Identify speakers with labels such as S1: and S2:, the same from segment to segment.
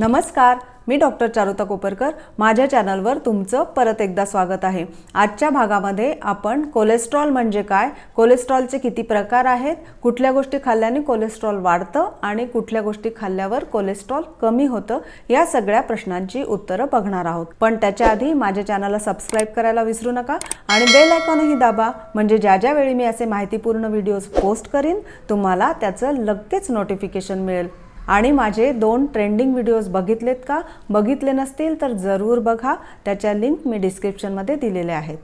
S1: नमस्कार मी डॉक्टर चारुता कोपरकर माझ्या चॅनलवर तुमचं परत एकदा स्वागत आहे आजच्या भागामध्ये आपण कोलेस्ट्रॉल म्हणजे काय कोलेस्ट्रॉलचे किती प्रकार आहेत कुठल्या गोष्टी खाल्ल्याने कोलेस्ट्रॉल वाढतं आणि कुठल्या गोष्टी खाल्ल्यावर कोलेस्ट्रॉल कमी होतं या सगळ्या प्रश्नांची उत्तरं बघणार आहोत पण त्याच्या आधी माझ्या चॅनलला सबस्क्राईब करायला विसरू नका आणि बेल आयकॉनही दाबा म्हणजे ज्या ज्यावेळी मी असे माहितीपूर्ण व्हिडिओज पोस्ट करीन तुम्हाला त्याचं लगेच नोटिफिकेशन मिळेल आणि माझे दोन ट्रेंडिंग व्हिडिओज बघितलेत का बघितले नसतील तर जरूर बघा त्याच्या लिंक मी डिस्क्रिप्शनमध्ये दिलेल्या आहेत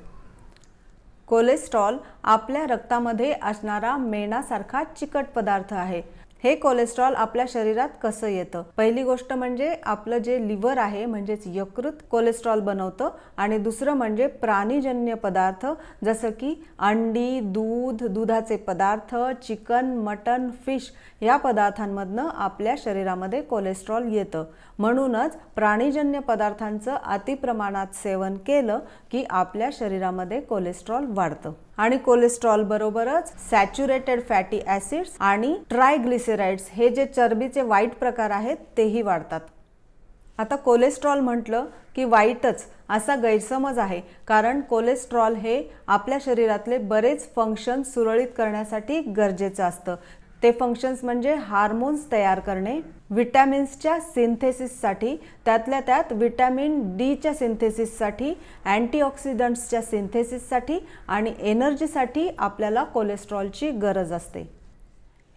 S1: कोलेस्ट्रॉल आपल्या रक्तामध्ये असणारा मेणासारखा चिकट पदार्थ आहे हे कोलेस्ट्रॉल आपल्या शरीरात कसं येतं पहिली गोष्ट म्हणजे आपलं जे लिव्हर आहे म्हणजेच यकृत कोलेस्ट्रॉल बनवतं आणि दुसरं म्हणजे प्राणीजन्य पदार्थ जसं की अंडी दूध दुधाचे पदार्थ चिकन मटन फिश या पदार्थांमधनं आपल्या शरीरामध्ये कोलेस्ट्रॉल येतं म्हणूनच प्राणीजन्य पदार्थांचं अतिप्रमाणात सेवन केलं की आपल्या शरीरामध्ये कोलेस्ट्रॉल वाढतं आणि कोलेस्ट्रॉल बरोबरच सॅच्युरेटेड फॅटी ऍसिड्स आणि ट्रायग्लिसेराइड्स हे जे चरबीचे वाईट प्रकार आहेत तेही वाढतात आता कोलेस्ट्रॉल म्हटलं की वाईटच असा गैरसमज आहे कारण कोलेस्ट्रॉल हे आपल्या शरीरातले बरेच फंक्शन सुरळीत करण्यासाठी गरजेचं असतं ते फंक्शन्स म्हणजे हार्मोन्स तयार करणे विटॅमिन्सच्या सिंथेसिससाठी त्यातल्या त्यात विटॅमिन डीच्या सिंथेसिससाठी अँटीऑक्सिडंट्सच्या सिंथेसिससाठी आणि एनर्जीसाठी आपल्याला कोलेस्ट्रॉलची गरज असते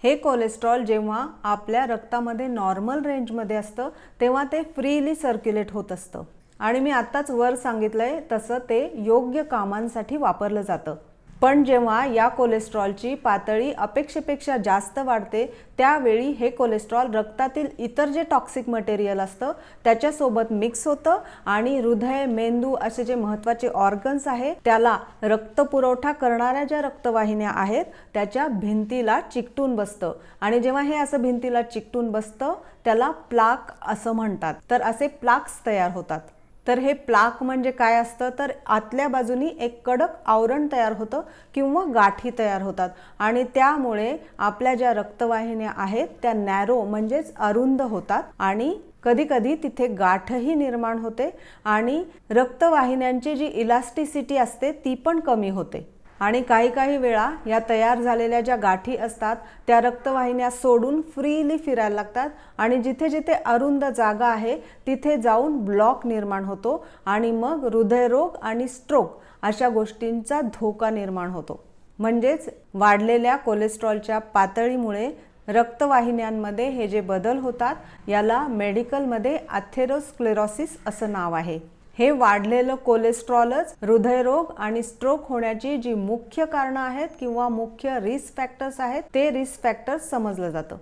S1: हे कोलेस्ट्रॉल जेव्हा आपल्या रक्तामध्ये नॉर्मल रेंजमध्ये असतं तेव्हा ते फ्रीली सर्क्युलेट होत असतं आणि मी आत्ताच वर सांगितलं आहे तसं ते योग्य कामांसाठी वापरलं जातं पण जेव्हा या कोलेस्ट्रॉलची पातळी अपेक्षेपेक्षा जास्त वाढते त्यावेळी हे कोलेस्ट्रॉल रक्तातील इतर जे टॉक्सिक मटेरियल असतं त्याच्यासोबत मिक्स होतं आणि हृदय मेंदू असे जे महत्त्वाचे ऑर्गन्स आहे त्याला रक्त पुरवठा करणाऱ्या ज्या रक्तवाहिन्या आहेत त्याच्या भिंतीला चिकटून बसतं आणि जेव्हा हे असं भिंतीला चिकटून बसतं त्याला प्लाक असं म्हणतात तर असे प्लाक्स तयार होतात तर हे प्लाक म्हणजे काय असतं तर आतल्या बाजूनी एक कडक आवरण तयार होतं किंवा गाठी तयार होतात आणि त्यामुळे आपल्या ज्या रक्तवाहिन्या आहेत त्या नॅरो म्हणजेच अरुंद होतात आणि कधीकधी तिथे गाठही निर्माण होते आणि रक्तवाहिन्यांची जी इलास्टिसिटी असते ती पण कमी होते आणि काही काही वेळा या तयार झालेल्या ज्या गाठी असतात त्या रक्तवाहिन्या सोडून फ्रीली फिरायला लागतात आणि जिथे जिथे अरुंद जागा आहे तिथे जाऊन ब्लॉक निर्माण होतो आणि मग हृदयरोग आणि स्ट्रोक अशा गोष्टींचा धोका निर्माण होतो म्हणजेच वाढलेल्या कोलेस्ट्रॉलच्या पातळीमुळे रक्तवाहिन्यांमध्ये हे जे बदल होतात याला मेडिकलमध्ये अथेरोस्क्लेरॉसिस असं नाव आहे हे वाढलेलं कोलेस्ट्रॉलच हृदयरोग आणि स्ट्रोक होण्याची जी मुख्य कारणं आहेत किंवा मुख्य रिस्क फॅक्टर्स आहेत ते रिस्क फॅक्टर्स समजलं जातं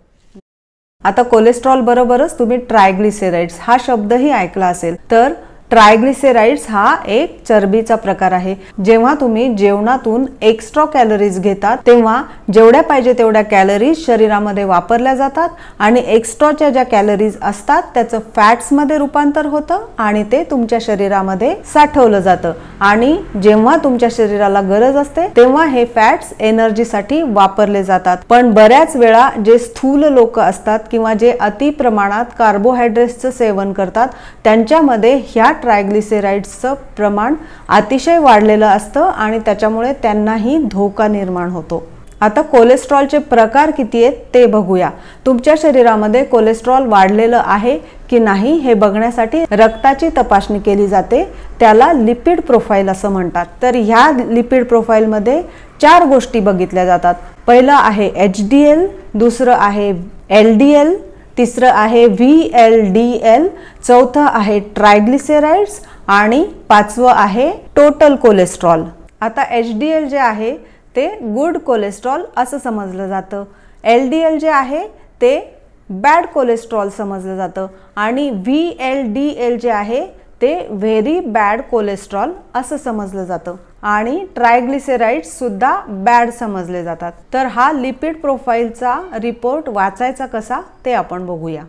S1: आता कोलेस्ट्रॉल बरोबरच तुम्ही ट्रायग्लिसेराइड्स हा शब्दही ऐकला असेल तर ट्रायग्लिसेराइड्स हा एक चरबीचा प्रकार आहे जेव्हा तुम्ही जेवणातून एक्स्ट्रा कॅलरीज घेतात तेव्हा जेवढ्या पाहिजे तेवढ्या कॅलरीज शरीरामध्ये वापरल्या जातात आणि एक्स्ट्राच्या ज्या कॅलरीज असतात त्याचं फॅट्समध्ये रूपांतर होतं आणि ते तुमच्या शरीरामध्ये साठवलं जातं आणि जेव्हा तुमच्या शरीराला गरज असते तेव्हा हे फॅट्स एनर्जीसाठी वापरले जातात पण बऱ्याच वेळा जे स्थूल लोक असतात किंवा जे अति प्रमाणात कार्बोहायड्रेट्सचं सेवन करतात त्यांच्यामध्ये ह्या ट्रायग्लिसेराइड्सचं प्रमाण अतिशय वाढलेलं असतं आणि त्याच्यामुळे त्यांनाही धोका निर्माण होतो आता कोलेस्ट्रॉलचे प्रकार किती आहेत ते बघूया तुमच्या शरीरामध्ये कोलेस्ट्रॉल वाढलेलं आहे की नाही हे बघण्यासाठी रक्ताची तपासणी केली जाते त्याला लिपिड प्रोफाईल असं म्हणतात तर ह्या लिपिड प्रोफाईलमध्ये चार गोष्टी बघितल्या जातात पहिलं आहे एच डी एल दुसरं आहे एल डी एल तिसरं आहे व्ही एल डी एल चौथं आहे ट्रायग्लिसेराइड्स आणि पाचवं आहे टोटल कोलेस्ट्रॉल आता एच डी एल जे आहे ते गुड कोलेस्ट्रॉल असं समजलं जातं एल डी एल जे आहे ते बॅड कोलेस्ट्रॉल समजलं जातं आणि व्ही एल डी एल जे आहे ते व्हेरी बॅड कोलेस्ट्रॉल असं समजलं जातं आणि सुद्धा बॅड समजले जातात तर हा लिपिड प्रोफाईलचा रिपोर्ट वाचायचा कसा ते आपण बघूया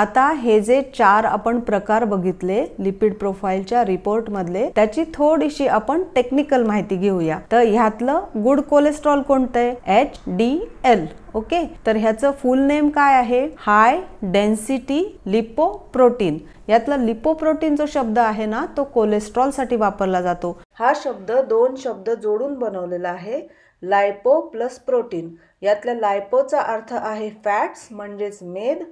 S1: आता हे जे चार आपण प्रकार बघितले लिपिड प्रोफाईलच्या रिपोर्टमधले त्याची थोडीशी आपण टेक्निकल माहिती घेऊया तर ह्यातलं गुड कोलेस्ट्रॉल कोणतं आहे एच डी एल ओके तर ह्याचं फुल नेम काय आहे हाय डेन्सिटी लिपो प्रोटीन यातला लिपोप्रोटीन जो शब्द आहे ना तो कोलेस्ट्रॉलसाठी वापरला जातो हा शब्द दोन शब्द जोडून बनवलेला आहे लायपो प्लस प्रोटीन यातल्या लायपोचा अर्थ आहे फॅट्स म्हणजेच मेद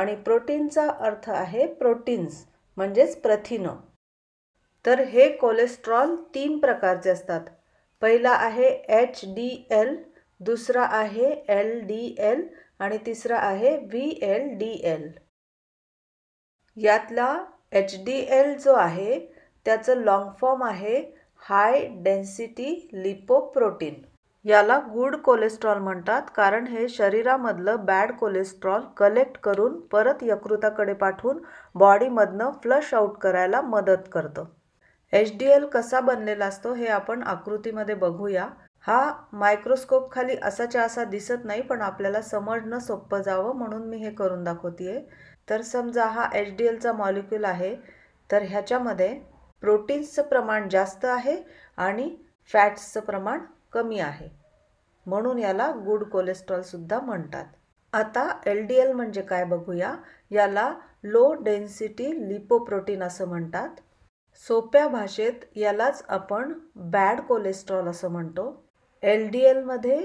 S1: आणि प्रोटीनचा अर्थ आहे प्रोटीन्स म्हणजेच प्रथिन तर हे कोलेस्ट्रॉल तीन प्रकारचे असतात पहिला आहे एच डी एल दुसरा आहे एल डी एल आणि तिसरा आहे व्ही एल डी एल यातला एच डी एल जो आहे त्याचं लॉंग फॉर्म आहे हाय डेन्सिटी लिपोप्रोटीन याला गुड कोलेस्ट्रॉल म्हणतात कारण हे शरीरामधलं बॅड कोलेस्ट्रॉल कलेक्ट करून परत यकृताकडे पाठवून बॉडीमधनं फ्लश आउट करायला मदत करतं एच डी एल कसा बनलेला असतो हे आपण आकृतीमध्ये बघूया हा मायक्रोस्कोप खाली असाच्या असा दिसत नाही पण आपल्याला समजणं सोपं जावं म्हणून मी हे करून दाखवते तर समजा हा एच डी एलचा मॉलिक्यूल आहे तर ह्याच्यामध्ये प्रोटीन्सचं प्रमाण जास्त आहे आणि फॅट्सचं प्रमाण कमी आहे म्हणून याला गुड कोलेस्ट्रॉलसुद्धा म्हणतात आता एल डी एल म्हणजे काय बघूया याला लो डेन्सिटी लिपोप्रोटीन असं म्हणतात सोप्या भाषेत यालाच आपण बॅड कोलेस्ट्रॉल असं म्हणतो एल डी एलमध्ये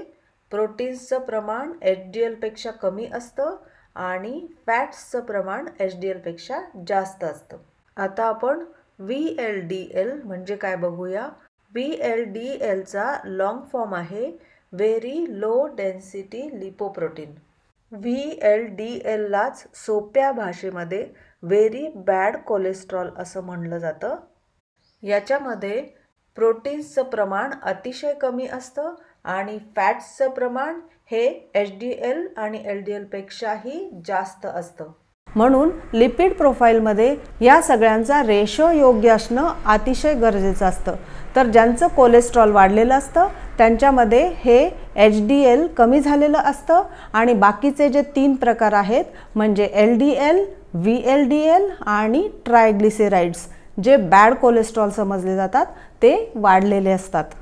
S1: प्रोटीन्सचं प्रमाण एच डी एलपेक्षा कमी असतं आणि फॅट्सचं प्रमाण एच डी एलपेक्षा जास्त असतं आता आपण व्ही एल डी एल म्हणजे काय बघूया व्ही एल डी एलचा लॉंग फॉर्म आहे very low density lipoprotein V L D एललाच सोप्या भाषेमध्ये व्हेरी बॅड कोलेस्ट्रॉल असं म्हणलं जातं याच्यामध्ये प्रोटीन्सचं प्रमाण अतिशय कमी असतं आणि फॅट्सचं प्रमाण हे एच डी एल आणि एल डी एलपेक्षाही जास्त असतं म्हणून लिपिड प्रोफाईलमध्ये या सगळ्यांचा रेशो योग्य असणं अतिशय गरजेचं असतं तर ज्यांचं कोलेस्ट्रॉल वाढलेलं असतं त्यांच्यामध्ये हे एच डी एल कमी झालेलं असतं आणि बाकीचे जे तीन प्रकार आहेत म्हणजे L D L V L D L आणि ट्रायग्लिसेराइड्स जे बॅड कोलेस्ट्रॉल समजले जातात ते वाढलेले असतात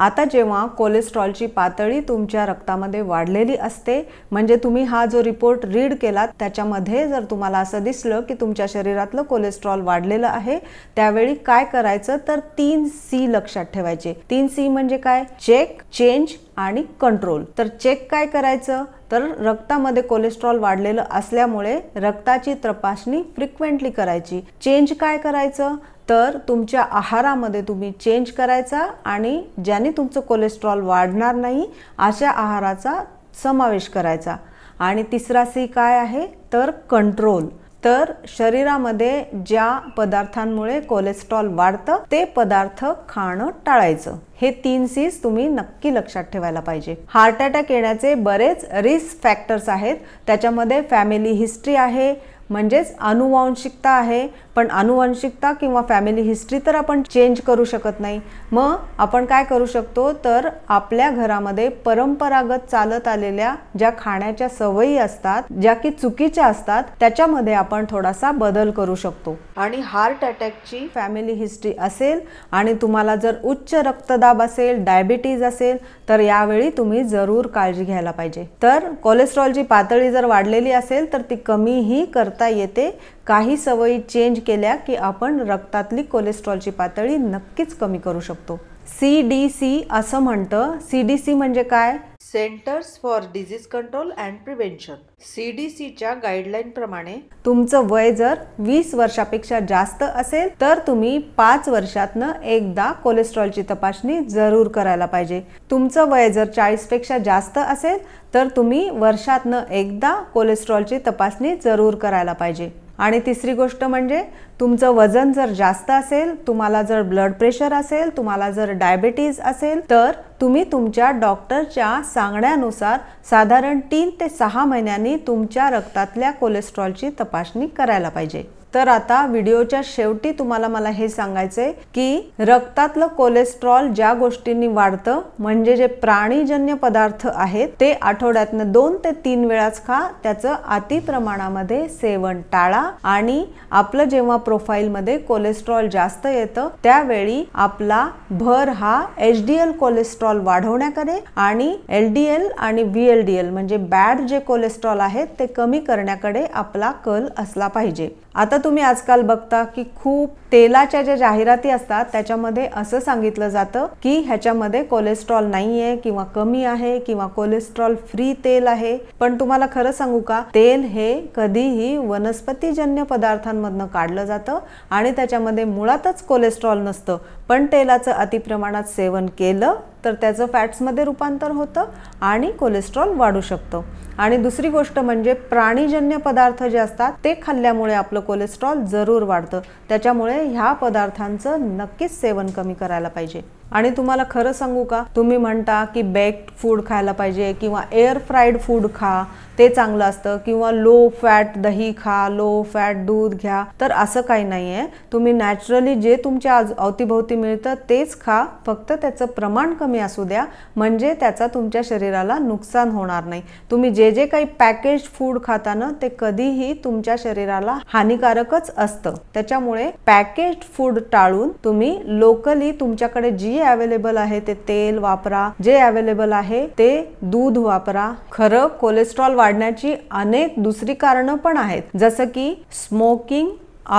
S1: आता जेव्हा कोलेस्ट्रॉलची पातळी तुमच्या रक्तामध्ये वाढलेली असते म्हणजे तुम्ही हा जो रिपोर्ट रीड केला त्याच्यामध्ये जर तुम्हाला असं दिसलं की तुमच्या शरीरातलं कोलेस्ट्रॉल वाढलेलं आहे त्यावेळी काय करायचं तर तीन सी लक्षात ठेवायचे तीन सी म्हणजे काय चेक चेंज आणि कंट्रोल तर चेक काय करायचं तर रक्तामध्ये कोलेस्ट्रॉल वाढलेलं असल्यामुळे रक्ताची तपासणी फ्रिक्वेंटली करायची चेंज काय करायचं तर तुमच्या आहारामध्ये तुम्ही चेंज करायचा आणि ज्याने तुमचं कोलेस्ट्रॉल वाढणार नाही अशा आहाराचा समावेश करायचा आणि तिसरा सी काय आहे तर कंट्रोल तर शरीरामध्ये ज्या पदार्थांमुळे कोलेस्ट्रॉल वाढतं ते पदार्थ खाणं टाळायचं हे तीन सीज तुम्ही नक्की लक्षात ठेवायला पाहिजे हार्ट अटॅक येण्याचे बरेच रिस्क फॅक्टर्स आहेत त्याच्यामध्ये फॅमिली हिस्ट्री आहे म्हणजेच अनुवांशिकता आहे पण अनुवंशिकता किंवा फॅमिली हिस्ट्री तर आपण चेंज करू शकत नाही मग आपण काय करू शकतो तर आपल्या घरामध्ये परंपरागत चालत आलेल्या ज्या खाण्याच्या सवयी असतात ज्या की चुकीच्या असतात त्याच्यामध्ये आपण थोडासा बदल करू शकतो आणि हार्ट अटॅकची फॅमिली हिस्ट्री असेल आणि तुम्हाला जर उच्च रक्तदाब असेल डायबिटीज असेल तर यावेळी तुम्ही जरूर काळजी घ्यायला पाहिजे तर कोलेस्ट्रॉलची पातळी जर वाढलेली असेल तर ती कमीही करता येते काही सवयी चेंज केल्या की आपण रक्तातली कोलेस्ट्रॉलची पातळी नक्कीच कमी करू शकतो सी डी सी असं म्हणतं सी डी सी म्हणजे काय centres for disease control and prevention C D सीच्या गाईडलाईन प्रमाणे तुमचं वय जर वीस वर्षापेक्षा जास्त असेल तर तुम्ही पाच वर्षातनं एकदा कोलेस्ट्रॉलची तपासणी जरूर करायला पाहिजे तुमचं वय जर चाळीसपेक्षा जास्त असेल तर तुम्ही वर्षातनं एकदा कोलेस्ट्रॉलची तपासणी जरूर करायला पाहिजे आणि तिसरी गोष्ट म्हणजे तुमचं वजन जर जास्त असेल तुम्हाला जर ब्लड प्रेशर असेल तुम्हाला जर डायबेटीज असेल तर तुम्ही तुमच्या डॉक्टरच्या सांगण्यानुसार साधारण तीन ते सहा महिन्यांनी तुमच्या रक्तातल्या कोलेस्ट्रॉलची तपासणी करायला पाहिजे तर आता व्हिडिओच्या शेवटी तुम्हाला मला हे सांगायचंय की रक्तातलं कोलेस्ट्रॉल ज्या गोष्टींनी वाढतं म्हणजे जे प्राणीजन्य पदार्थ आहेत ते आठवड्यातनं दोन ते तीन वेळाच खा त्याचं अति प्रमाणामध्ये सेवन टाळा आणि आपलं जेव्हा प्रोफाईलमध्ये कोलेस्ट्रॉल जास्त येतं त्यावेळी आपला भर हा एच डी एल कोलेस्ट्रॉल वाढवण्याकडे आणि एल डी एल आणि व्ही एल डी एल म्हणजे बॅड जे कोलेस्ट्रॉल आहेत ते कमी करण्याकडे आपला कल असला पाहिजे आता तुम्ही आजकाल बघता की खूप तेलाच्या ज्या जाहिराती असतात त्याच्यामध्ये असं सांगितलं जातं की ह्याच्यामध्ये कोलेस्ट्रॉल नाही आहे किंवा कमी आहे किंवा कोलेस्ट्रॉल फ्री तेल आहे पण तुम्हाला खरं सांगू का तेल हे कधीही वनस्पतीजन्य पदार्थांमधनं काढलं जातं आणि त्याच्यामध्ये मुळातच कोलेस्ट्रॉल नसतं पण तेलाचं अतिप्रमाणात सेवन केलं तर त्याचं फॅट्समध्ये रूपांतर होतं आणि कोलेस्ट्रॉल वाढू शकतं आणि दुसरी गोष्ट म्हणजे प्राणीजन्य पदार्थ जे असतात ते खाल्ल्यामुळे आपलं कोलेस्ट्रॉल जरूर वाढतं त्याच्यामुळे ह्या पदार्थांचं नक्कीच सेवन कमी करायला पाहिजे आणि तुम्हाला खरं सांगू का तुम्ही म्हणता की बेक्ड फूड खायला पाहिजे किंवा एअर फ्राईड फूड खा ते चांगलं असतं किंवा लो फॅट दही खा लो फॅट दूध घ्या तर असं काही नाही आहे तुम्ही नॅचरली जे तुमच्या आज अवतीभोवती मिळतं तेच खा फक्त त्याचं प्रमाण कमी असू द्या म्हणजे त्याचा तुमच्या शरीराला नुकसान होणार नाही तुम्ही जे जे काही पॅकेज फूड खाता ना ते कधीही तुमच्या शरीराला हानिकारकच असतं त्याच्यामुळे पॅकेज फूड टाळून तुम्ही लोकली तुमच्याकडे जी जी अवेलेबल आहे ते तेल वापरा जे अवेलेबल आहे ते दूध वापरा खरं कोलेस्ट्रॉल वाढण्याची अनेक दुसरी कारणं पण आहेत जसं की स्मोकिंग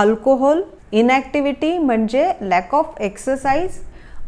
S1: अल्कोहोल इनॅक्टिव्हिटी म्हणजे लॅक ऑफ एक्सरसाइज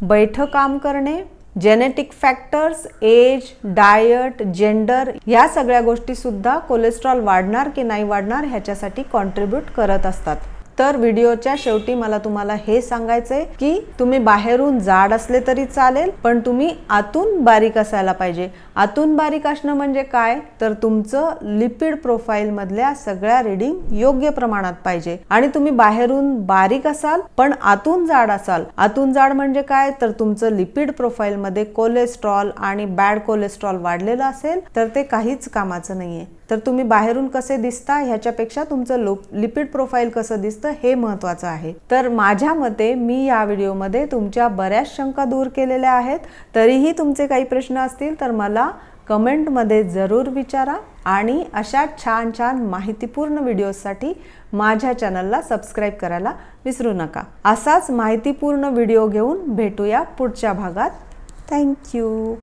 S1: बैठ काम करणे genetic factors age diet gender या सगळ्या गोष्टीसुद्धा कोलेस्ट्रॉल वाढणार की नाही वाढणार ह्याच्यासाठी कॉन्ट्रीब्यूट करत असतात तर व्हिडिओच्या शेवटी मला तुम्हाला हे सांगायचंय की तुम्ही बाहेरून जाड असले तरी चालेल पण तुम्ही आतून बारीक असायला पाहिजे आतून बारीक असणं म्हणजे काय तर तुमचं लिपिड प्रोफाईल मधल्या सगळ्या रिडिंग योग्य प्रमाणात पाहिजे आणि तुम्ही बाहेरून बारीक असाल पण आतून जाड असाल आतून जाड म्हणजे काय तर तुमचं लिपिड प्रोफाईल मध्ये कोलेस्ट्रॉल आणि बॅड कोलेस्ट्रॉल वाढलेलं असेल तर ते काहीच कामाचं नाहीये तर तुम्ही बाहेरून कसे दिसता ह्याच्यापेक्षा तुमचं लो लिपिड प्रोफाईल कसं दिसतं हे महत्त्वाचं आहे तर माझ्या मते मी या व्हिडिओमध्ये तुमच्या बऱ्याच शंका दूर केलेल्या आहेत तरीही तुमचे काही प्रश्न असतील तर मला कमेंटमध्ये जरूर विचारा आणि अशा छान छान माहितीपूर्ण व्हिडिओसाठी माझ्या चॅनलला सबस्क्राईब करायला विसरू नका असाच माहितीपूर्ण व्हिडिओ घेऊन भेटूया पुढच्या भागात थँक्यू